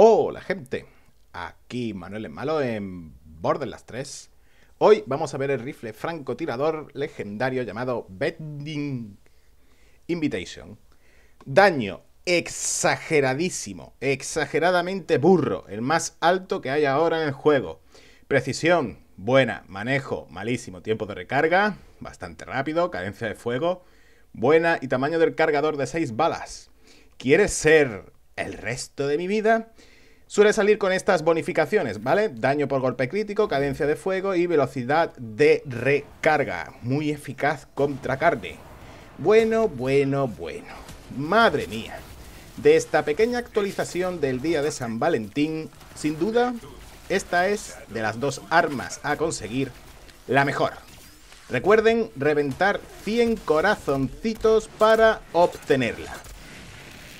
Hola gente, aquí Manuel es Malo en Borderlands 3. Hoy vamos a ver el rifle francotirador legendario llamado Bedding Invitation. Daño exageradísimo, exageradamente burro, el más alto que hay ahora en el juego. Precisión, buena, manejo, malísimo, tiempo de recarga, bastante rápido, cadencia de fuego, buena y tamaño del cargador de 6 balas. Quiere ser el resto de mi vida, suele salir con estas bonificaciones, ¿vale? Daño por golpe crítico, cadencia de fuego y velocidad de recarga. Muy eficaz contra carne. Bueno, bueno, bueno. Madre mía. De esta pequeña actualización del día de San Valentín, sin duda, esta es de las dos armas a conseguir la mejor. Recuerden reventar 100 corazoncitos para obtenerla.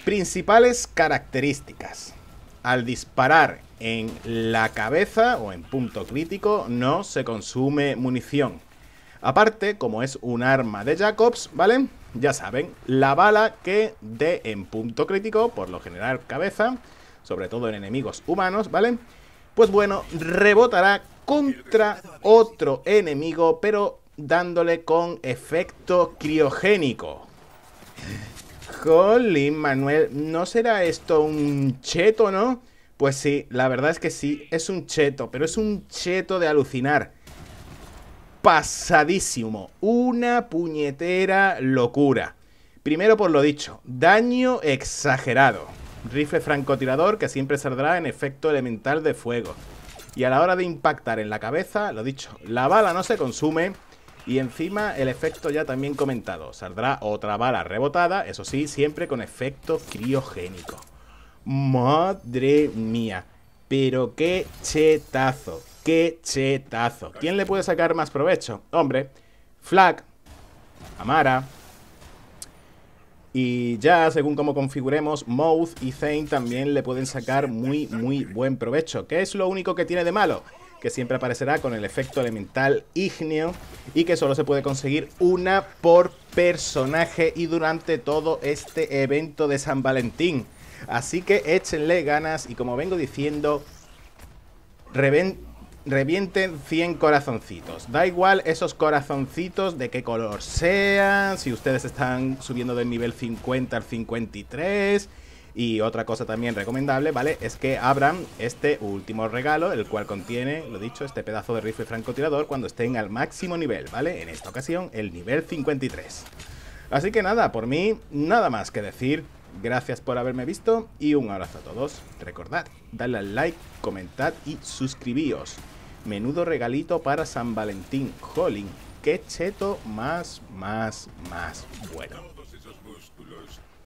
Principales características. Al disparar en la cabeza o en punto crítico no se consume munición. Aparte, como es un arma de Jacobs, ¿vale? Ya saben, la bala que dé en punto crítico, por lo general cabeza, sobre todo en enemigos humanos, ¿vale? Pues bueno, rebotará contra otro enemigo, pero dándole con efecto criogénico. Jolín, Manuel, ¿no será esto un cheto, no? Pues sí, la verdad es que sí, es un cheto, pero es un cheto de alucinar. Pasadísimo, una puñetera locura. Primero por lo dicho, daño exagerado. Rifle francotirador que siempre saldrá en efecto elemental de fuego. Y a la hora de impactar en la cabeza, lo dicho, la bala no se consume y encima el efecto ya también comentado, saldrá otra bala rebotada, eso sí, siempre con efecto criogénico. Madre mía, pero qué chetazo, qué chetazo. ¿Quién le puede sacar más provecho? Hombre, Flag, Amara, y ya, según como configuremos, Mouth y Zane también le pueden sacar muy, muy buen provecho. ¿Qué es lo único que tiene de malo? que siempre aparecerá con el efecto elemental ígneo y que solo se puede conseguir una por personaje y durante todo este evento de San Valentín. Así que échenle ganas y como vengo diciendo, revienten 100 corazoncitos. Da igual esos corazoncitos de qué color sean, si ustedes están subiendo del nivel 50 al 53 y otra cosa también recomendable, ¿vale? Es que abran este último regalo, el cual contiene, lo dicho, este pedazo de rifle francotirador cuando estén al máximo nivel, ¿vale? En esta ocasión, el nivel 53. Así que nada, por mí, nada más que decir. Gracias por haberme visto y un abrazo a todos. Recordad, dadle al like, comentad y suscribíos. Menudo regalito para San Valentín. Jolín, qué cheto más, más, más bueno.